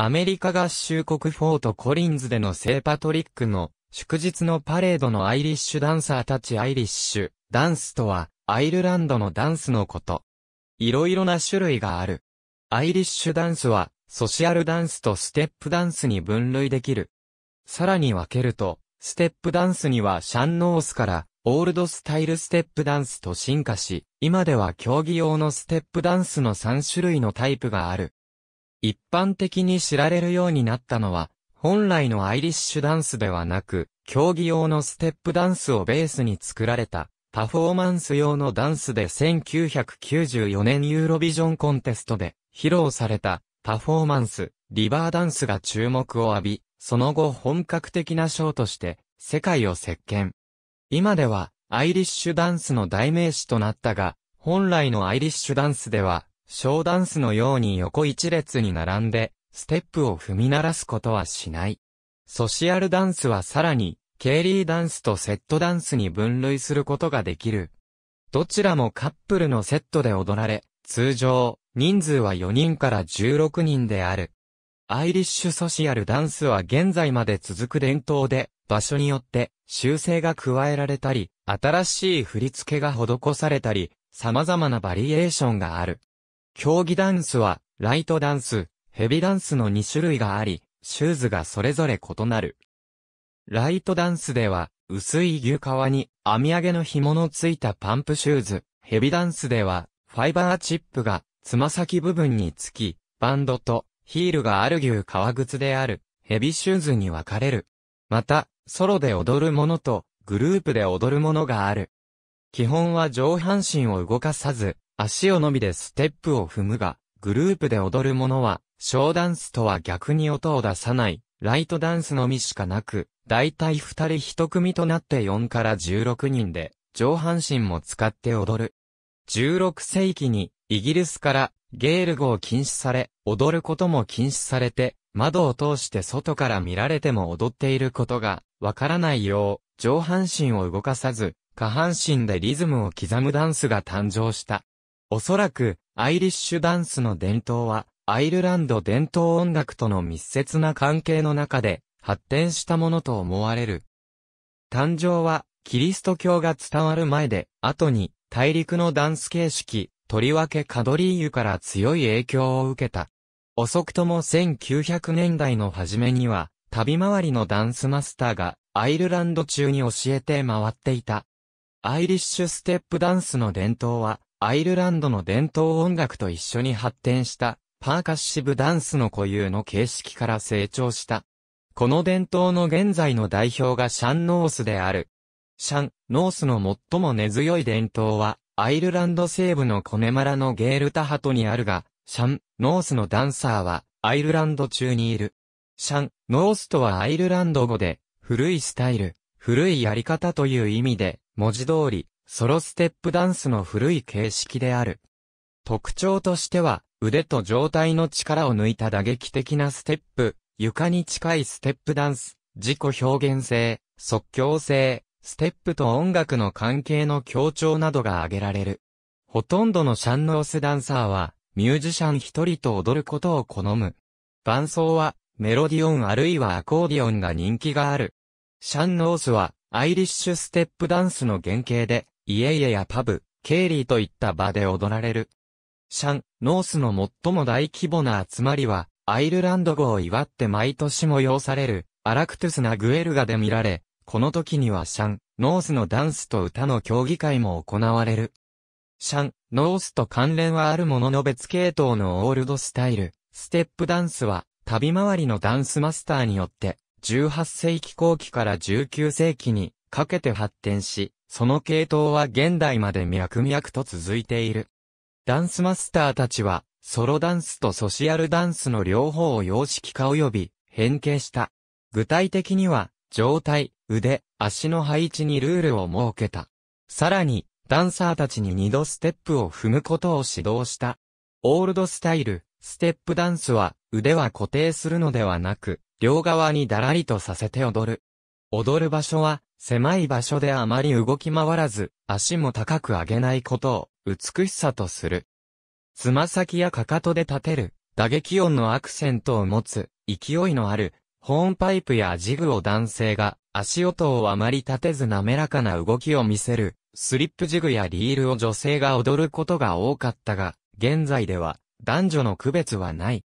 アメリカ合衆国フォートコリンズでの聖パトリックの祝日のパレードのアイリッシュダンサーたちアイリッシュダンスとはアイルランドのダンスのこと。いろいろな種類がある。アイリッシュダンスはソシアルダンスとステップダンスに分類できる。さらに分けると、ステップダンスにはシャンノースからオールドスタイルステップダンスと進化し、今では競技用のステップダンスの3種類のタイプがある。一般的に知られるようになったのは、本来のアイリッシュダンスではなく、競技用のステップダンスをベースに作られた、パフォーマンス用のダンスで1994年ユーロビジョンコンテストで披露されたパフォーマンス、リバーダンスが注目を浴び、その後本格的なショーとして世界を席巻。今ではアイリッシュダンスの代名詞となったが、本来のアイリッシュダンスでは小ダンスのように横一列に並んで、ステップを踏み鳴らすことはしない。ソシアルダンスはさらに、ケーリーダンスとセットダンスに分類することができる。どちらもカップルのセットで踊られ、通常、人数は4人から16人である。アイリッシュソシアルダンスは現在まで続く伝統で、場所によって修正が加えられたり、新しい振り付けが施されたり、様々なバリエーションがある。競技ダンスは、ライトダンス、ヘビダンスの2種類があり、シューズがそれぞれ異なる。ライトダンスでは、薄い牛革に編み上げの紐のついたパンプシューズ、ヘビダンスでは、ファイバーチップが、つま先部分につき、バンドとヒールがある牛革靴である、ヘビシューズに分かれる。また、ソロで踊るものと、グループで踊るものがある。基本は上半身を動かさず、足を伸びでステップを踏むが、グループで踊るものは、小ダンスとは逆に音を出さない、ライトダンスのみしかなく、だいたい二人一組となって4から16人で、上半身も使って踊る。16世紀に、イギリスからゲール語を禁止され、踊ることも禁止されて、窓を通して外から見られても踊っていることがわからないよう、上半身を動かさず、下半身でリズムを刻むダンスが誕生した。おそらく、アイリッシュダンスの伝統は、アイルランド伝統音楽との密接な関係の中で、発展したものと思われる。誕生は、キリスト教が伝わる前で、後に、大陸のダンス形式、とりわけカドリーユから強い影響を受けた。遅くとも1900年代の初めには、旅回りのダンスマスターが、アイルランド中に教えて回っていた。アイリッシュステップダンスの伝統は、アイルランドの伝統音楽と一緒に発展したパーカッシブダンスの固有の形式から成長した。この伝統の現在の代表がシャンノースである。シャン、ノースの最も根強い伝統は、アイルランド西部のコネマラのゲールタハトにあるが、シャン、ノースのダンサーは、アイルランド中にいる。シャン、ノースとはアイルランド語で、古いスタイル、古いやり方という意味で、文字通り、ソロステップダンスの古い形式である。特徴としては、腕と上体の力を抜いた打撃的なステップ、床に近いステップダンス、自己表現性、即興性、ステップと音楽の関係の強調などが挙げられる。ほとんどのシャンノースダンサーは、ミュージシャン一人と踊ることを好む。伴奏は、メロディオンあるいはアコーディオンが人気がある。シャンノースは、アイリッシュステップダンスの原型で、家々やパブ、ケーリーといった場で踊られる。シャン、ノースの最も大規模な集まりは、アイルランド語を祝って毎年催される、アラクトゥスナグエルガで見られ、この時にはシャン、ノースのダンスと歌の競技会も行われる。シャン、ノースと関連はあるものの別系統のオールドスタイル、ステップダンスは、旅回りのダンスマスターによって、18世紀後期から19世紀にかけて発展し、その系統は現代まで脈々と続いている。ダンスマスターたちは、ソロダンスとソシアルダンスの両方を様式化及び変形した。具体的には、状態、腕、足の配置にルールを設けた。さらに、ダンサーたちに二度ステップを踏むことを指導した。オールドスタイル、ステップダンスは、腕は固定するのではなく、両側にだらりとさせて踊る。踊る場所は、狭い場所であまり動き回らず、足も高く上げないことを、美しさとする。つま先やかかとで立てる、打撃音のアクセントを持つ、勢いのある、ホーンパイプやジグを男性が、足音をあまり立てず滑らかな動きを見せる、スリップジグやリールを女性が踊ることが多かったが、現在では、男女の区別はない。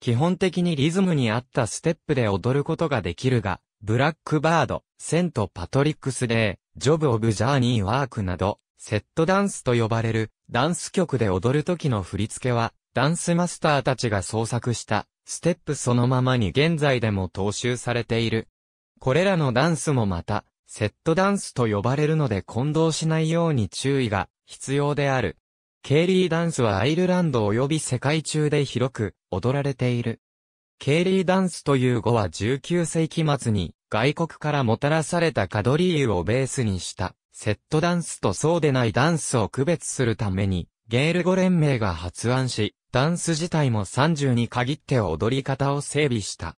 基本的にリズムに合ったステップで踊ることができるが、ブラックバード、セント・パトリックス・デー、ジョブ・オブ・ジャーニー・ワークなど、セットダンスと呼ばれる、ダンス曲で踊る時の振り付けは、ダンスマスターたちが創作した、ステップそのままに現在でも踏襲されている。これらのダンスもまた、セットダンスと呼ばれるので混同しないように注意が必要である。ケーリーダンスはアイルランド及び世界中で広く踊られている。ケーリーダンスという語は19世紀末に外国からもたらされたカドリーユをベースにしたセットダンスとそうでないダンスを区別するためにゲール語連盟が発案し、ダンス自体も30に限って踊り方を整備した。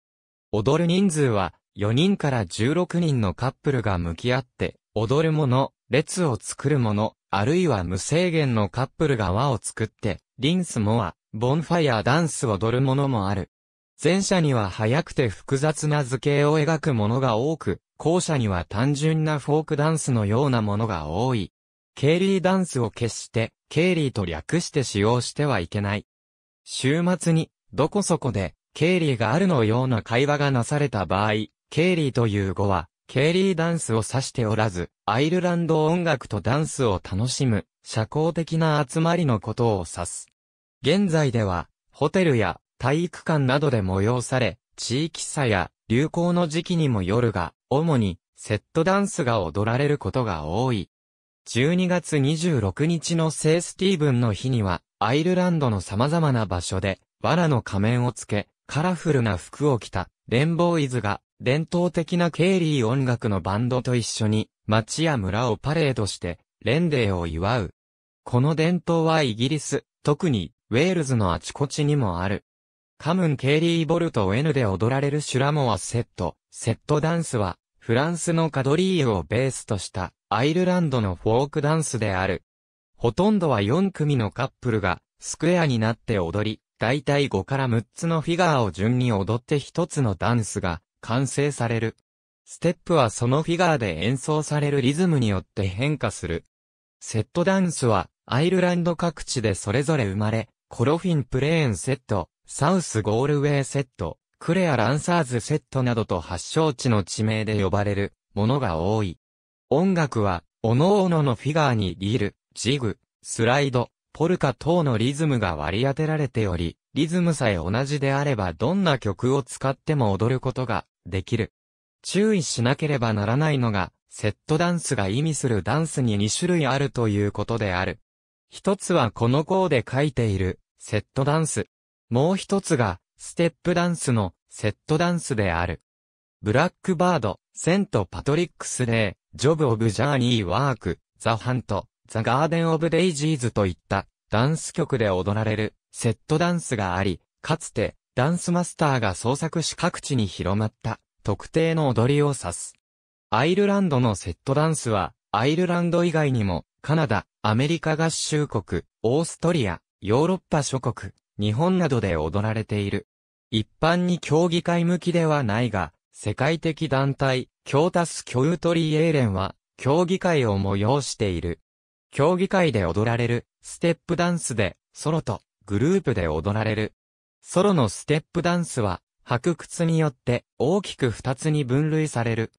踊る人数は4人から16人のカップルが向き合って踊るもの、列を作るもの、あるいは無制限のカップルが輪を作って、リンスモア、ボンファイアダンス踊るものもある。前者には速くて複雑な図形を描くものが多く、後者には単純なフォークダンスのようなものが多い。ケイリーダンスを決して、ケイリーと略して使用してはいけない。週末に、どこそこで、ケイリーがあるのような会話がなされた場合、ケイリーという語は、ケイリーダンスを指しておらず、アイルランド音楽とダンスを楽しむ、社交的な集まりのことを指す。現在では、ホテルや体育館などで催され、地域差や流行の時期にも夜が、主にセットダンスが踊られることが多い。12月26日の聖スティーブンの日には、アイルランドの様々な場所で、藁の仮面をつけ、カラフルな服を着た、レンボーイズが、伝統的なケーリー音楽のバンドと一緒に、町や村をパレードして、レンデーを祝う。この伝統はイギリス、特に、ウェールズのあちこちにもある。カムン・ケーリー・ボルエ N で踊られるシュラモアセット。セットダンスは、フランスのカドリーユをベースとしたアイルランドのフォークダンスである。ほとんどは4組のカップルがスクエアになって踊り、だいたい5から6つのフィガーを順に踊って1つのダンスが完成される。ステップはそのフィガーで演奏されるリズムによって変化する。セットダンスはアイルランド各地でそれぞれ生まれ、コロフィンプレーンセット、サウスゴールウェイセット、クレアランサーズセットなどと発祥地の地名で呼ばれるものが多い。音楽は、おのおののフィガーにリール、ジグ、スライド、ポルカ等のリズムが割り当てられており、リズムさえ同じであればどんな曲を使っても踊ることができる。注意しなければならないのが、セットダンスが意味するダンスに2種類あるということである。一つはこの項で書いている、セットダンス。もう一つが、ステップダンスのセットダンスである。ブラックバード、セント・パトリックス・デー、ジョブ・オブ・ジャーニー・ワーク、ザ・ハント、ザ・ガーデン・オブ・デイジーズといったダンス曲で踊られるセットダンスがあり、かつてダンスマスターが創作し各地に広まった特定の踊りを指す。アイルランドのセットダンスはアイルランド以外にもカナダ、アメリカ合衆国、オーストリア、ヨーロッパ諸国、日本などで踊られている。一般に競技会向きではないが、世界的団体、京タスウトリー・エーレンは、競技会を催している。競技会で踊られる、ステップダンスで、ソロと、グループで踊られる。ソロのステップダンスは、白靴によって大きく二つに分類される。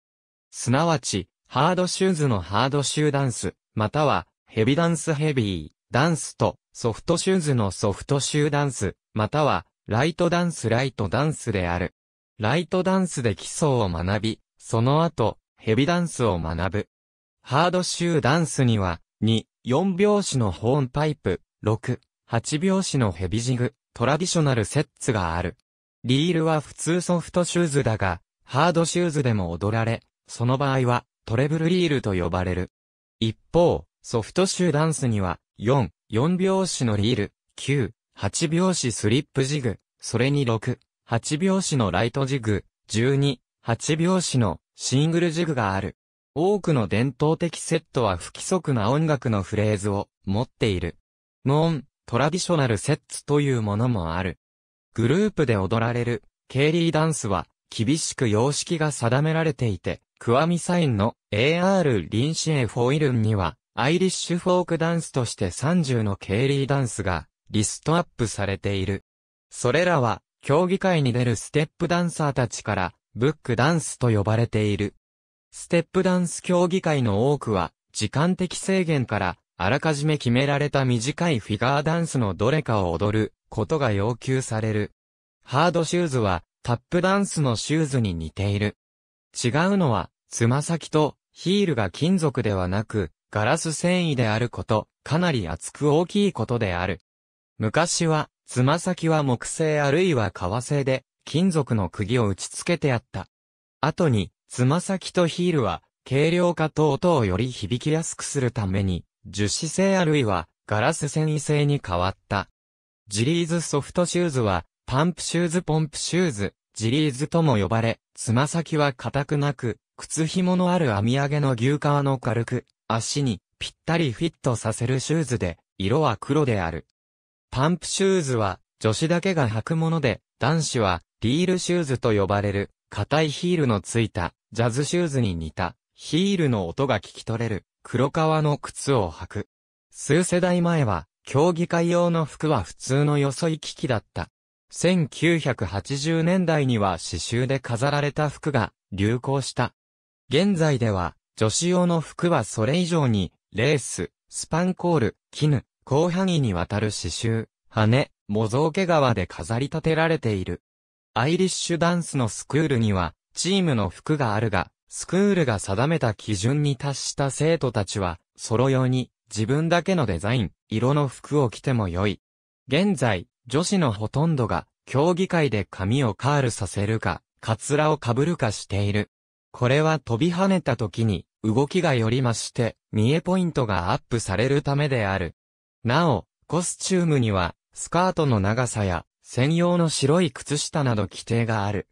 すなわち、ハードシューズのハードシューダンス、またはヘビダンスヘビー、ダンスとソフトシューズのソフトシューダンス、または、ライトダンスライトダンスである。ライトダンスで基礎を学び、その後、ヘビダンスを学ぶ。ハードシューダンスには、2、4拍子のホーンパイプ、6、8拍子のヘビジグ、トラディショナルセッツがある。リールは普通ソフトシューズだが、ハードシューズでも踊られ、その場合は、トレブルリールと呼ばれる。一方、ソフトシューダンスには、4、4拍子のリール、9、8拍子スリップジグ、それに6、8拍子のライトジグ、12、8拍子のシングルジグがある。多くの伝統的セットは不規則な音楽のフレーズを持っている。ノン、トラディショナルセッツというものもある。グループで踊られる、ケーリーダンスは、厳しく様式が定められていて、クアミサインの AR リンシエフォイルンには、アイリッシュフォークダンスとして30のケーリーダンスがリストアップされている。それらは、競技会に出るステップダンサーたちから、ブックダンスと呼ばれている。ステップダンス競技会の多くは、時間的制限から、あらかじめ決められた短いフィガーダンスのどれかを踊ることが要求される。ハードシューズは、タップダンスのシューズに似ている。違うのは、つま先とヒールが金属ではなく、ガラス繊維であること、かなり厚く大きいことである。昔は、つま先は木製あるいは革製で、金属の釘を打ち付けてあった。後に、つま先とヒールは、軽量化等々より響きやすくするために、樹脂製あるいは、ガラス繊維製に変わった。ジリーズソフトシューズは、パンプシューズポンプシューズ、ジリーズとも呼ばれ、つま先は硬くなく、靴紐のある網上げの牛革の軽く、足にぴったりフィットさせるシューズで、色は黒である。パンプシューズは女子だけが履くもので、男子はリールシューズと呼ばれる、硬いヒールのついたジャズシューズに似た、ヒールの音が聞き取れる黒革の靴を履く。数世代前は、競技会用の服は普通のよそい機器だった。1980年代には刺繍で飾られた服が流行した。現在では女子用の服はそれ以上に、レース、スパンコール、絹、広範囲にわたる刺繍、羽、模造毛皮で飾り立てられている。アイリッシュダンスのスクールには、チームの服があるが、スクールが定めた基準に達した生徒たちは、ソロ用に、自分だけのデザイン、色の服を着ても良い。現在、女子のほとんどが、競技会で髪をカールさせるか、カツラを被るかしている。これは飛び跳ねた時に、動きがより増して、見えポイントがアップされるためである。なお、コスチュームには、スカートの長さや、専用の白い靴下など規定がある。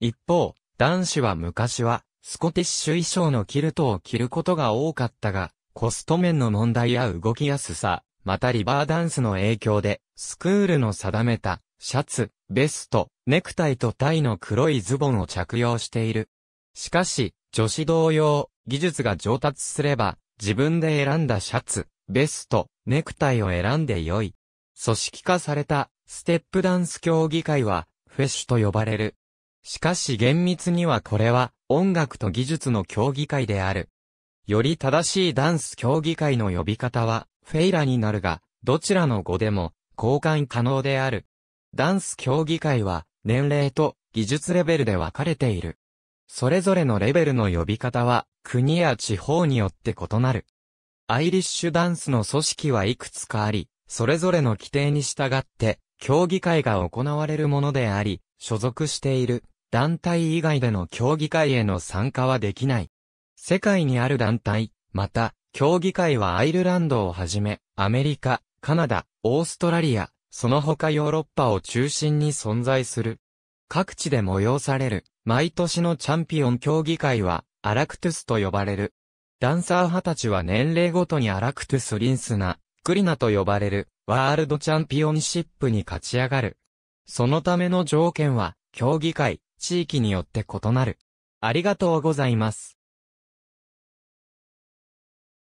一方、男子は昔は、スコティッシュ衣装のキルトを着ることが多かったが、コスト面の問題や動きやすさ、またリバーダンスの影響で、スクールの定めた、シャツ、ベスト、ネクタイとタイの黒いズボンを着用している。しかし、女子同様、技術が上達すれば、自分で選んだシャツ、ベスト、ネクタイを選んで良い。組織化された、ステップダンス競技会は、フェッシュと呼ばれる。しかし厳密にはこれは、音楽と技術の競技会である。より正しいダンス競技会の呼び方は、フェイラになるが、どちらの語でも、交換可能である。ダンス競技会は、年齢と技術レベルで分かれている。それぞれのレベルの呼び方は、国や地方によって異なる。アイリッシュダンスの組織はいくつかあり、それぞれの規定に従って、競技会が行われるものであり、所属している団体以外での競技会への参加はできない。世界にある団体、また、競技会はアイルランドをはじめ、アメリカ、カナダ、オーストラリア、その他ヨーロッパを中心に存在する。各地で催される、毎年のチャンピオン競技会は、アラクトゥスと呼ばれる。ダンサー派たちは年齢ごとにアラクトゥスリンスナ、クリナと呼ばれる、ワールドチャンピオンシップに勝ち上がる。そのための条件は、競技会、地域によって異なる。ありがとうございます。